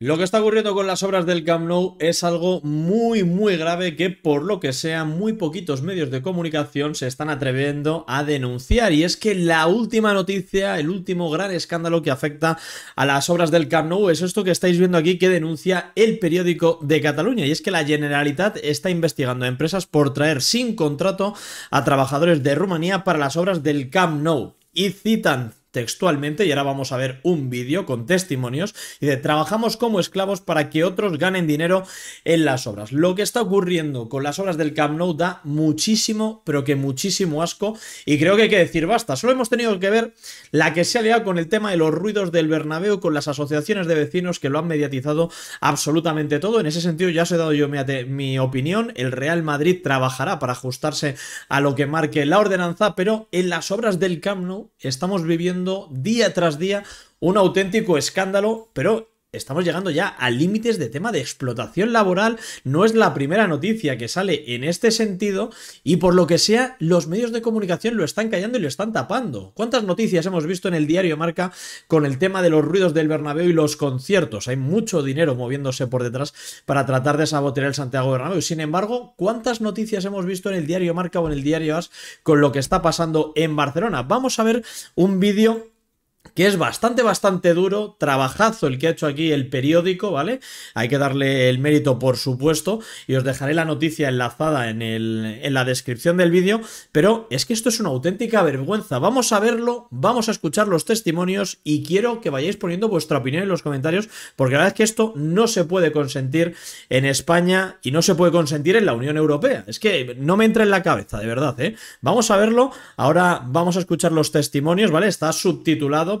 Lo que está ocurriendo con las obras del Camp Nou es algo muy muy grave que por lo que sea muy poquitos medios de comunicación se están atreviendo a denunciar y es que la última noticia, el último gran escándalo que afecta a las obras del Camp Nou es esto que estáis viendo aquí que denuncia el periódico de Cataluña y es que la Generalitat está investigando a empresas por traer sin contrato a trabajadores de Rumanía para las obras del Camp Nou y citan textualmente, y ahora vamos a ver un vídeo con testimonios, y de trabajamos como esclavos para que otros ganen dinero en las obras. Lo que está ocurriendo con las obras del Camp Nou da muchísimo, pero que muchísimo asco, y creo que hay que decir basta. Solo hemos tenido que ver la que se ha liado con el tema de los ruidos del Bernabéu, con las asociaciones de vecinos que lo han mediatizado absolutamente todo. En ese sentido ya os he dado yo mi, mi opinión. El Real Madrid trabajará para ajustarse a lo que marque la ordenanza, pero en las obras del Camp Nou estamos viviendo día tras día un auténtico escándalo, pero estamos llegando ya a límites de tema de explotación laboral. No es la primera noticia que sale en este sentido y por lo que sea, los medios de comunicación lo están callando y lo están tapando. ¿Cuántas noticias hemos visto en el diario Marca con el tema de los ruidos del Bernabéu y los conciertos? Hay mucho dinero moviéndose por detrás para tratar de sabotear el Santiago Bernabéu. Sin embargo, ¿cuántas noticias hemos visto en el diario Marca o en el diario As con lo que está pasando en Barcelona? Vamos a ver un vídeo que es bastante, bastante duro, trabajazo el que ha hecho aquí el periódico, ¿vale? Hay que darle el mérito, por supuesto, y os dejaré la noticia enlazada en, la descripción del vídeo, pero es que esto es una auténtica vergüenza. Vamos a verlo, vamos a escuchar los testimonios y quiero que vayáis poniendo vuestra opinión en los comentarios, porque la verdad es que esto no se puede consentir en España y no se puede consentir en la Unión Europea. Es que no me entra en la cabeza, de verdad, ¿eh? Vamos a verlo, ahora vamos a escuchar los testimonios, ¿vale? Está subtitulado,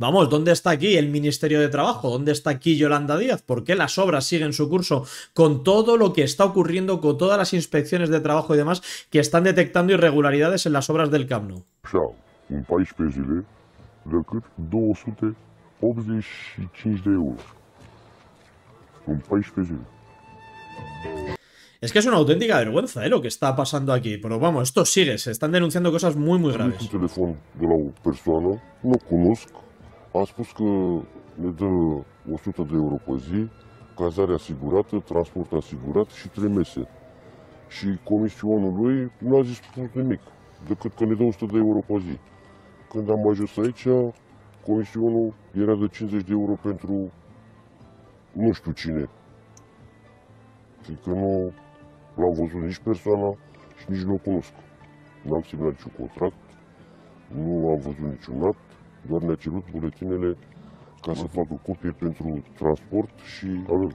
Vamos, ¿dónde está aquí el Ministerio de Trabajo? ¿Dónde está aquí Yolanda Díaz? ¿Por qué las obras siguen su curso con todo lo que está ocurriendo, con todas las inspecciones de trabajo y demás que están detectando irregularidades en las obras del Camno? un país Es que es una auténtica vergüenza ¿eh? lo que está pasando aquí. Pero vamos, esto sigue. Se están denunciando cosas muy, muy graves. no conozco. Am spus că ne dă 100 de euro pe zi, cazare asigurată, transport asigurat și trei mese. Și comisionul lui nu a zis nimic, decât că ne dă 100 de euro pe zi. Când am ajuns aici, comisionul era de 50 de euro pentru nu știu cine. Adică nu l-am văzut nici persoana și nici nu o cunosc. N-am semnat niciun contract, nu am văzut niciun act, doar ne-a cerut buletinele ca să facă copie pentru transport și avem.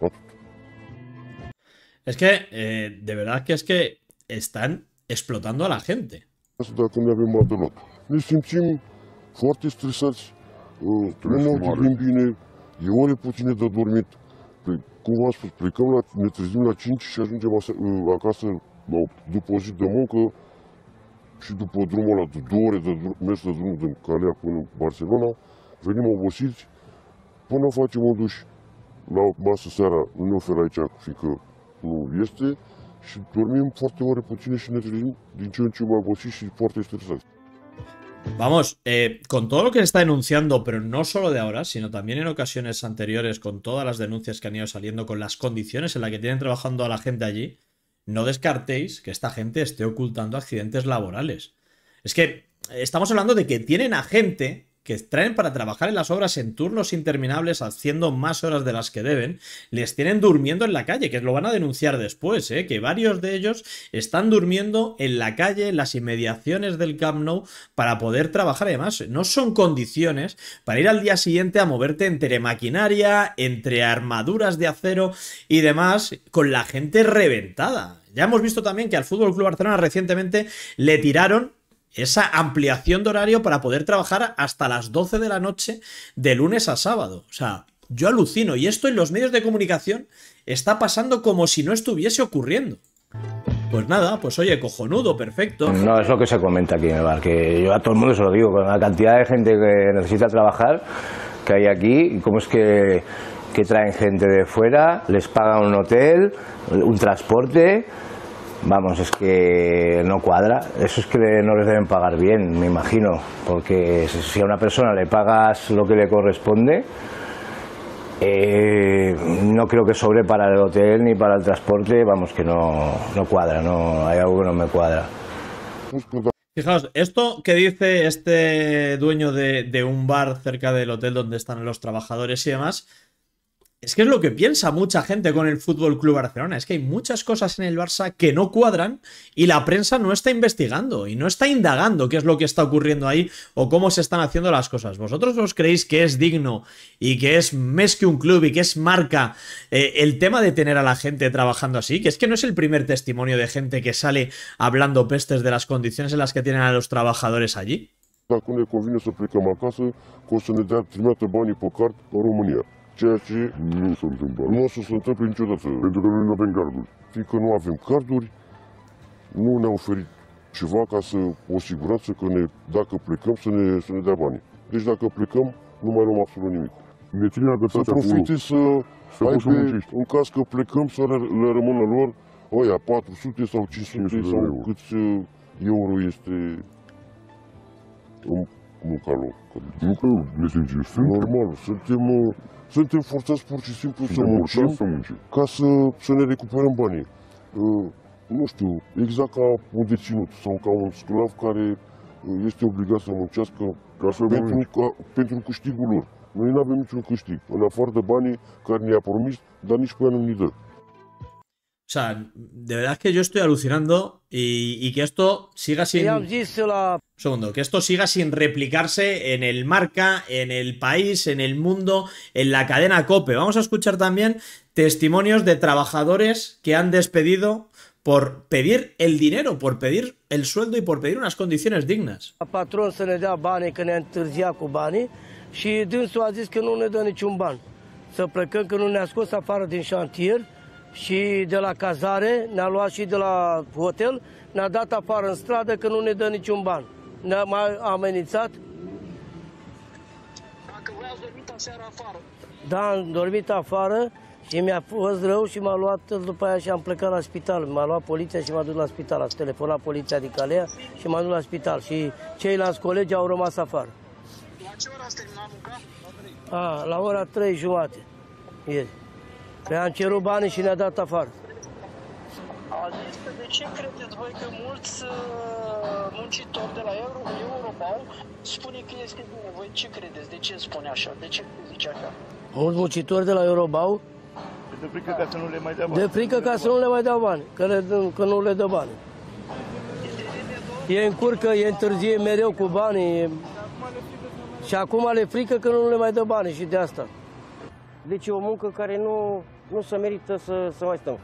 Atât. es que, eh, de verdad que es que están explotando a la gente. Dacă ne avem deloc. Ne simțim foarte stresați, uh, nu ne bine, e ore puține de dormit. Păi, cum v-am spus, plecăm la, ne trezim la 5 și ajungem uh, acasă la, după o zi de muncă, și după drumul la de două ore de drum, mers de drum din Calea până în Barcelona, venim obosiți până facem un duș. La o masă seara nu oferă aici, fiindcă nu este, și dormim foarte oare puține și ne trezim din ce în ce mai obosiți Vamos, eh, con todo lo que se está denunciando, pero no solo de ahora, sino también en ocasiones anteriores, con todas las denuncias que han ido saliendo, con las condiciones en las que tienen trabajando a la gente allí, no descartéis que esta gente esté ocultando accidentes laborales. Es que estamos hablando de que tienen a gente que traen para trabajar en las obras en turnos interminables haciendo más horas de las que deben, les tienen durmiendo en la calle, que lo van a denunciar después, ¿eh? que varios de ellos están durmiendo en la calle, en las inmediaciones del Camp Nou, para poder trabajar. Además, no son condiciones para ir al día siguiente a moverte entre maquinaria, entre armaduras de acero y demás, con la gente reventada. Ya hemos visto también que al Fútbol Club Barcelona recientemente le tiraron esa ampliación de horario para poder trabajar hasta las 12 de la noche de lunes a sábado. O sea, yo alucino y esto en los medios de comunicación está pasando como si no estuviese ocurriendo. Pues nada, pues oye, cojonudo, perfecto. No, es lo que se comenta aquí en que yo a todo el mundo se lo digo, con la cantidad de gente que necesita trabajar que hay aquí, cómo es que, que traen gente de fuera, les pagan un hotel, un transporte, Vamos, es que no cuadra. Eso es que no les deben pagar bien, me imagino. Porque si a una persona le pagas lo que le corresponde, eh, no creo que sobre para el hotel ni para el transporte. Vamos, que no, no cuadra, no, hay algo que no me cuadra. Fijaos, esto que dice este dueño de, de un bar cerca del hotel donde están los trabajadores y demás, es que es lo que piensa mucha gente con el Fútbol Club Barcelona. Es que hay muchas cosas en el Barça que no cuadran y la prensa no está investigando y no está indagando qué es lo que está ocurriendo ahí o cómo se están haciendo las cosas. ¿Vosotros os creéis que es digno y que es más que un club y que es marca eh, el tema de tener a la gente trabajando así? Que es que no es el primer testimonio de gente que sale hablando pestes de las condiciones en las que tienen a los trabajadores allí. ceea ce nu se întâmplă. Nu o să se întâmple niciodată, pentru că noi nu avem carduri. Fiindcă nu avem carduri, nu ne-a oferit ceva ca să o siguranță că ne, dacă plecăm să ne, să ne dea bani Deci dacă plecăm, nu mai luăm absolut nimic. Ne ține să profite acolo. să, să ai pe, în caz că plecăm să le, le rămână lor oia 400 sau 500, 500 sau euro. cât uh, euro este în localul. Nu că ne simțim, sunt normal, suntem, uh, suntem forțați pur și simplu suntem să muncim, să muncim ca să, să ne recuperăm banii. Uh, nu știu, exact ca un deținut sau ca un sclav care uh, este obligat să muncească ca să pentru, mânci. ca, pentru câștigul lor. Noi nu avem niciun câștig, în afară de banii care ne-a promis, dar nici pe nu ni dă. O sea, de verdad que yo estoy alucinando y, que esto siga sin. segundo, que esto siga sin replicarse en el marca, en el país, en el mundo, en la cadena COPE. Vamos a escuchar también testimonios de trabajadores que han despedido por pedir el dinero, por pedir el sueldo y por pedir unas condiciones dignas. și de la cazare, ne-a luat și de la hotel, ne-a dat afară în stradă că nu ne dă niciun ban. Ne-a mai amenințat. Dacă voi ați dormit aseară afară. Da, am dormit afară și mi-a fost rău și m-a luat după aia și am plecat la spital. M-a luat poliția și m-a dus la spital. A telefonat poliția din Calea și m-a dus la spital. Și ceilalți colegi au rămas afară. La ce ora ați terminat munca? La, A, la ora 3 jumate. Ieri. Ne-am cerut banii și ne-a dat afară. de ce credeți voi că mulți uh, muncitori de la Euro, Eurobank spune că este bine? Voi ce credeți? De ce spune așa? De ce zice așa? Mulți muncitori de la Eurobau de frică ca să nu le mai dea bani. De frică ca să nu le mai dea bani, că, le, că nu le dă bani. E încurcă, e întârzie mereu cu banii. Și acum le frică că nu le mai dă bani și de asta. Deci e o muncă care nu, nu se merită să, să mai stăm.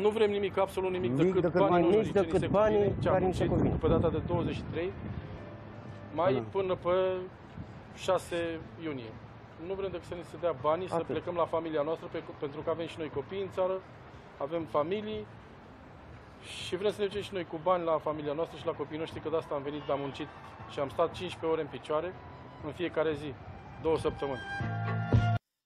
Nu vrem nimic, absolut nimic, nimic decât, decât banii nici decât se banii convine, care ni se convine. Pe data de 23 mai da. până pe 6 iunie. Nu vrem decât să ne se dea banii, Atât. să plecăm la familia noastră, pe, pentru că avem și noi copii în țară, avem familii și vrem să ne ducem și noi cu bani la familia noastră și la copiii noștri, că de asta am venit, am muncit și am stat 15 ore în picioare în fiecare zi, două săptămâni.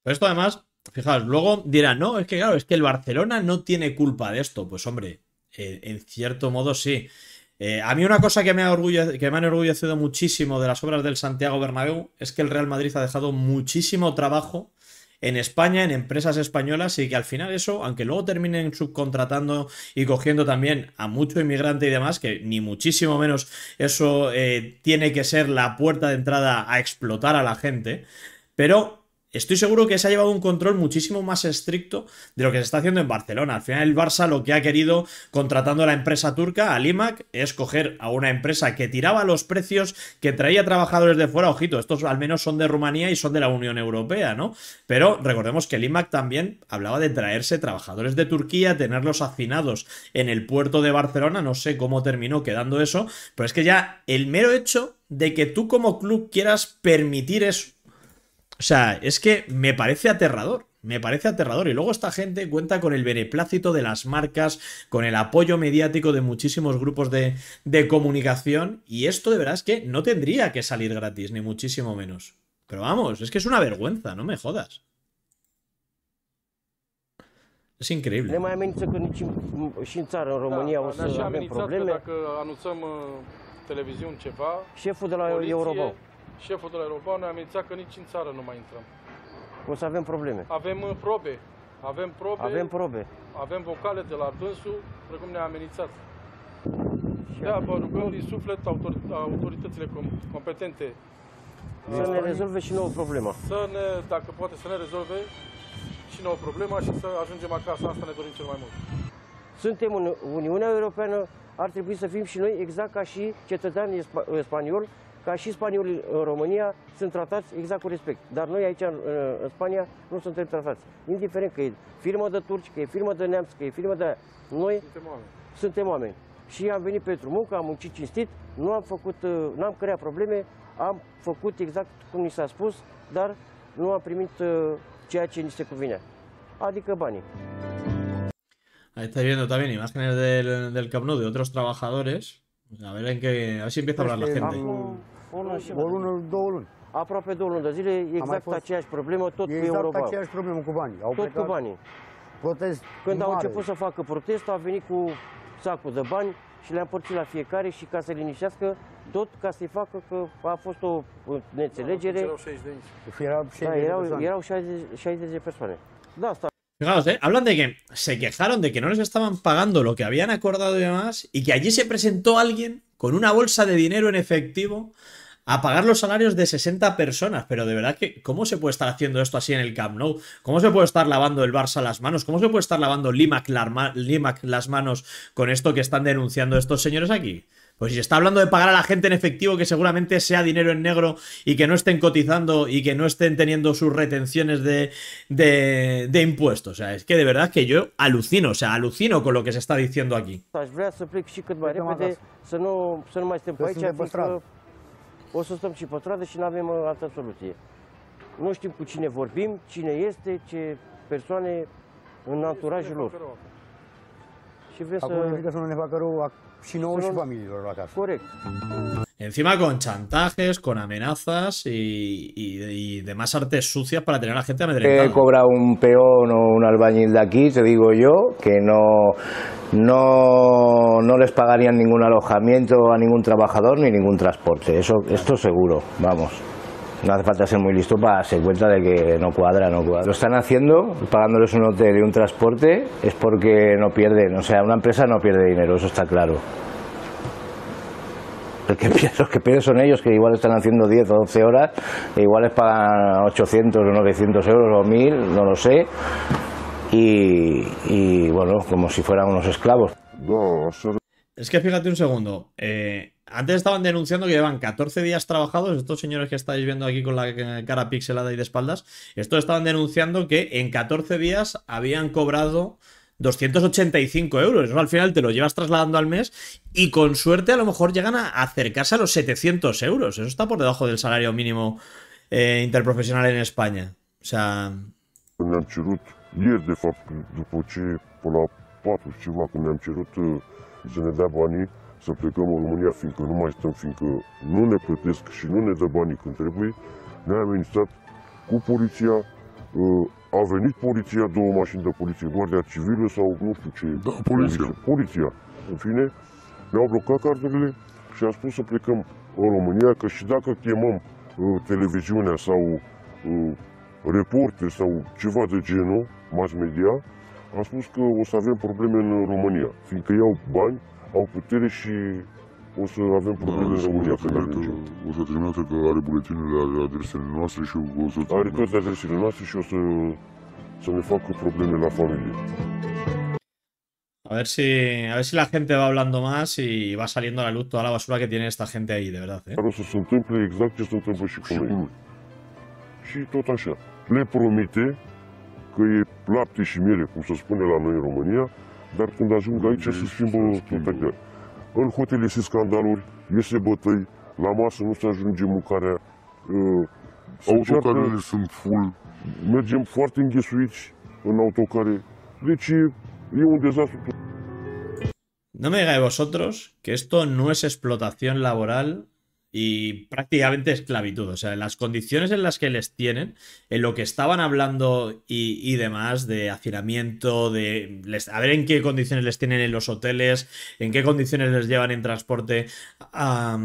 Pero esto además, fijaos, luego dirán, no, es que claro, es que el Barcelona no tiene culpa de esto. Pues hombre, eh, en cierto modo sí. Eh, a mí una cosa que me, ha orgullo, que me muchísimo de las obras del Santiago Bernabéu es que el Real Madrid ha dejado muchísimo trabajo en España, en empresas españolas, y que al final eso, aunque luego terminen subcontratando y cogiendo también a mucho inmigrante y demás, que ni muchísimo menos eso eh, tiene que ser la puerta de entrada a explotar a la gente, pero estoy seguro que se ha llevado un control muchísimo más estricto de lo que se está haciendo en Barcelona. Al final el Barça lo que ha querido contratando a la empresa turca, al IMAC, es coger a una empresa que tiraba los precios, que traía trabajadores de fuera, ojito, estos al menos son de Rumanía y son de la Unión Europea, ¿no? Pero recordemos que el IMAC también hablaba de traerse trabajadores de Turquía, tenerlos hacinados en el puerto de Barcelona, no sé cómo terminó quedando eso, pero es que ya el mero hecho de que tú como club quieras permitir eso o sea, es que me parece aterrador. Me parece aterrador. Y luego esta gente cuenta con el beneplácito de las marcas, con el apoyo mediático de muchísimos grupos de, comunicación. Y esto de verdad es que no tendría que salir gratis, ni muchísimo menos. Pero vamos, es que es una vergüenza, no me jodas. Es increíble. șeful de la aeroport ne amenința că nici în țară nu mai intrăm. O să avem probleme. Avem uh, probe. Avem probe. Avem probe. Avem vocale de la dânsul, precum ne-a amenințat. Da, vă rugăm din suflet autoritățile competente. Să ne rezolve și nouă problema. Să ne, dacă poate, să ne rezolve și nouă problema și să ajungem acasă. Asta ne dorim cel mai mult. Suntem în Uniunea Europeană, ar trebui să fim și noi exact ca și cetățeanii spanioli ca și spaniolii în România, sunt tratați exact cu respect. Dar noi aici, în, în Spania, nu suntem tratați. Indiferent că e firmă de turci, că e firmă de neamți, că e firmă de... Noi suntem oameni. Suntem oameni. Și am venit pentru muncă, am muncit cinstit, nu am făcut, uh, n-am creat probleme, am făcut exact cum ni s-a spus, dar nu am primit uh, ceea ce ni se cuvinea, adică banii. Ahí estáis viendo también imágenes del, del Camp Nou de otros trabajadores. A ver en qué. A ver si empieza a hablar la gente. O lună, și o lună două luni. Aproape două luni de zile, exact fost... aceeași problemă, tot exact cu Exact aceeași problemă cu banii. Au tot cu banii. Protest Când mare. au început să facă protest, au venit cu sacul de bani și le a împărțit la fiecare și ca să liniștească tot ca să-i facă că a fost o neînțelegere. Da, erau 60 de da, erau erau, 60 de persoane. Da, asta. Fijaos, ¿eh? hablan de que se quejaron de que no les estaban pagando lo que habían acordado y demás, y que allí se presentó alguien con una bolsa de dinero en efectivo a pagar los salarios de 60 personas. Pero de verdad que, ¿cómo se puede estar haciendo esto así en el Camp Nou? ¿Cómo se puede estar lavando el Barça las manos? ¿Cómo se puede estar lavando Limac, las manos con esto que están denunciando estos señores aquí? Pues si se está hablando de pagar a la gente en efectivo, que seguramente sea dinero en negro y que no estén cotizando y que no estén teniendo sus retenciones de, de, impuestos. O sea, es que de verdad que yo alucino, o sea, alucino con lo que se está diciendo aquí. să pues pues Encima con chantajes, con amenazas y, demás artes sucias para tener a la gente amedrentada. He cobrado un peón o un albañil de aquí, te digo yo, que no, no, no les pagarían ningún alojamiento a ningún trabajador ni ningún transporte. Eso, esto seguro, vamos. No hace falta ser muy listo para darse cuenta de que no cuadra, no cuadra. Lo están haciendo, pagándoles un hotel y un transporte, es porque no pierden. O sea, una empresa no pierde dinero, eso está claro. los que pierden son ellos, que igual están haciendo 10 o 12 horas, e igual les pagan 800 o 900 euros o 1000, no lo sé. Y, bueno, como si fueran unos esclavos. Es que fíjate un segundo. Eh, antes estaban denunciando que llevan 14 días trabajados. Estos señores que estáis viendo aquí con la eh, cara pixelada y de espaldas. Estos estaban denunciando que en 14 días habían cobrado 285 euros. Eso al final te lo llevas trasladando al mes y con suerte a lo mejor llegan a acercarse a los 700 euros. Eso está por debajo del salario mínimo eh, interprofesional en España. O sea... E să ne dea banii să plecăm în România, fiindcă nu mai stăm, fiindcă nu ne plătesc și nu ne dă banii când trebuie, ne-a amenințat cu poliția, ă, a venit poliția, două mașini de poliție, guardia civilă sau nu știu ce. Da, poliția. Poliția. În fine, ne-au blocat cardurile și am spus să plecăm în România, că și dacă chemăm ă, televiziunea sau ă, reporte sau ceva de genul, mass media, a spus că o să avem probleme în România, fiindcă iau bani, au putere și o să avem probleme da, în România. Că o să terminată că are buletinele, are adresele noastre și o să... Are toate adresele noastre și o să, să ne facă probleme la familie. A ver, si, a ver si la gente va hablando más y va saliendo la luz toda la basura que tiene esta gente ahí, de verdad. ¿eh? Claro, să se întâmple exact ce se și cu Și tot așa. Le promite că e lapte și miere, cum se spune la noi în România, dar când ajung aici se schimbă toate. În hotel se scandaluri, iese bătăi, la masă nu se ajunge mâncarea. Uh, Autocarele sunt full. Mergem foarte înghesuiți în autocare. Deci e un dezastru. No me digáis vosotros que esto no es explotación laboral y prácticamente esclavitud. O sea, las condiciones en las que les tienen, en lo que estaban hablando y, demás, de hacinamiento, de a ver en qué condiciones les tienen en los hoteles, en qué condiciones les llevan en transporte a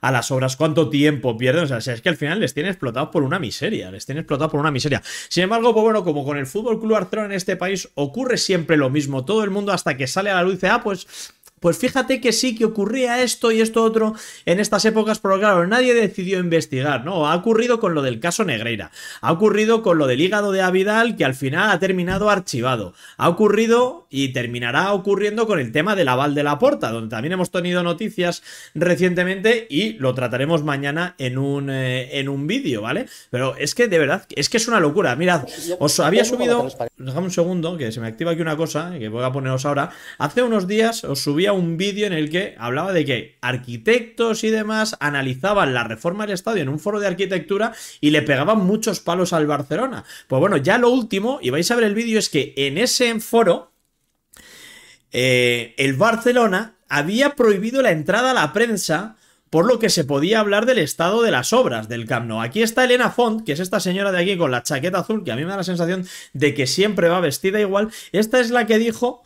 las obras, cuánto tiempo pierden. O sea, es que al final les tienen explotados por una miseria, les tienen explotados por una miseria. Sin embargo, pues bueno, como con el Fútbol Club Artero en este país ocurre siempre lo mismo, todo el mundo hasta que sale a la luz dice, ah, pues pues fíjate que sí que ocurría esto y esto otro en estas épocas, pero claro, nadie decidió investigar, ¿no? Ha ocurrido con lo del caso Negreira, ha ocurrido con lo del hígado de Avidal que al final ha terminado archivado, ha ocurrido y terminará ocurriendo con el tema del aval de la porta, donde también hemos tenido noticias recientemente y lo trataremos mañana en un, eh, en un vídeo, ¿vale? Pero es que de verdad, es que es una locura, mirad, os había subido, dejad un segundo, que se me activa aquí una cosa, que voy a poneros ahora, hace unos días os subí un vídeo en el que hablaba de que arquitectos y demás analizaban la reforma del estadio en un foro de arquitectura y le pegaban muchos palos al Barcelona. Pues bueno, ya lo último, y vais a ver el vídeo, es que en ese foro eh, el Barcelona había prohibido la entrada a la prensa por lo que se podía hablar del estado de las obras del Camp Nou. Aquí está Elena Font, que es esta señora de aquí con la chaqueta azul, que a mí me da la sensación de que siempre va vestida igual. Esta es la que dijo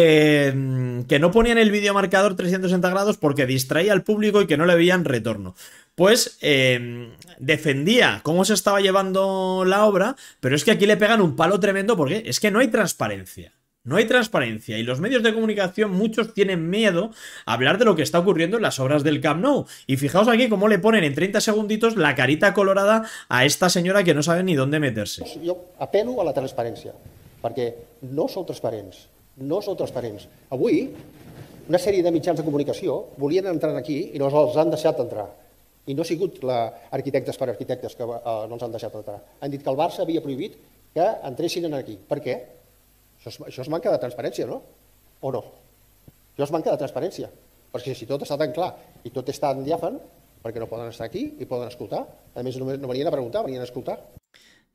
Mm, que, no ponían el marcador 360 grados porque distraía al público y que no le veían retorno. Pues em, defendía cómo se estaba llevando la obra, pero es que aquí le pegan un palo tremendo porque es que no hay transparencia. No hay transparencia y los medios de comunicación muchos tienen miedo a hablar de lo que está ocurriendo en las obras del Camp Nou. Y fijaos aquí cómo le ponen en 30 segunditos la carita colorada a esta señora que no sabe ni dónde meterse. Yo apelo a la transparencia, porque no son transparentes. no són transparents. Avui, una sèrie de mitjans de comunicació volien entrar aquí i no els han deixat entrar. I no ha sigut la arquitectes per arquitectes que eh, no els han deixat entrar. Han dit que el Barça havia prohibit que entressin en aquí. Per què? Això és, això és manca de transparència, no? O no? Això és manca de transparència. Perquè si tot està tan clar i tot està tan diàfan, perquè no poden estar aquí i poden escoltar. A més, no, no venien a preguntar, venien a escoltar.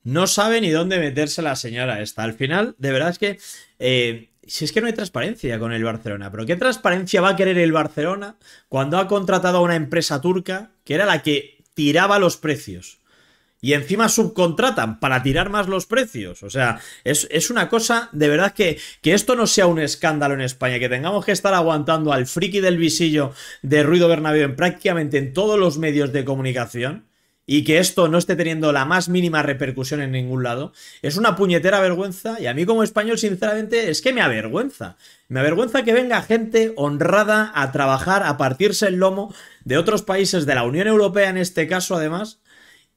No sabe ni dónde meterse la señora esta. Al final, de verdad es que eh, Si es que no hay transparencia con el Barcelona, pero ¿qué transparencia va a querer el Barcelona cuando ha contratado a una empresa turca que era la que tiraba los precios? Y encima subcontratan para tirar más los precios. O sea, es, una cosa de verdad que, que esto no sea un escándalo en España, que tengamos que estar aguantando al friki del visillo de Ruido Bernabéu en prácticamente en todos los medios de comunicación y que esto no esté teniendo la más mínima repercusión en ningún lado, es una puñetera vergüenza y a mí como español sinceramente es que me avergüenza. Me avergüenza que venga gente honrada a trabajar, a partirse el lomo de otros países de la Unión Europea en este caso además,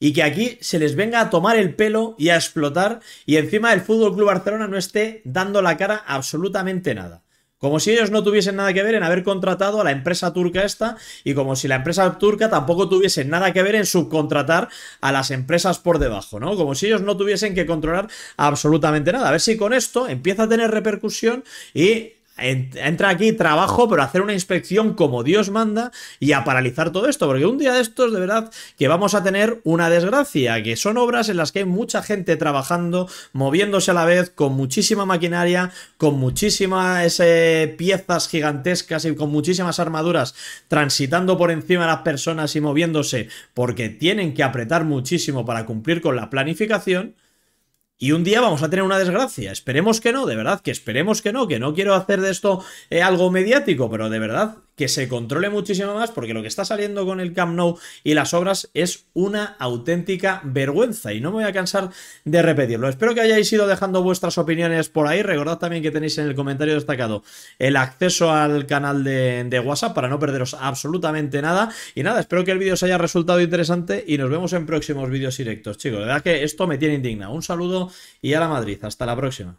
y que aquí se les venga a tomar el pelo y a explotar y encima el Fútbol Club Barcelona no esté dando la cara absolutamente nada. Como si ellos no tuviesen nada que ver en haber contratado a la empresa turca esta y como si la empresa turca tampoco tuviese nada que ver en subcontratar a las empresas por debajo, ¿no? Como si ellos no tuviesen que controlar absolutamente nada. A ver si con esto empieza a tener repercusión y entra aquí trabajo, pero hacer una inspección como Dios manda y a paralizar todo esto, porque un día de estos de verdad que vamos a tener una desgracia, que son obras en las que hay mucha gente trabajando, moviéndose a la vez, con muchísima maquinaria, con muchísimas piezas gigantescas y con muchísimas armaduras transitando por encima de las personas y moviéndose, porque tienen que apretar muchísimo para cumplir con la planificación y un día vamos a tener una desgracia. Esperemos que no, de verdad, que esperemos que no, que no quiero hacer de esto eh, algo mediático, pero de verdad que se controle muchísimo más, porque lo que está saliendo con el Camp Nou y las obras es una auténtica vergüenza. Y no me voy a cansar de repetirlo. Espero que hayáis ido dejando vuestras opiniones por ahí. Recordad también que tenéis en el comentario destacado el acceso al canal de, WhatsApp para no perderos absolutamente nada. Y nada, espero que el vídeo os haya resultado interesante y nos vemos en próximos vídeos directos, chicos. La verdad que esto me tiene indigna Un saludo y a la Madrid. Hasta la próxima.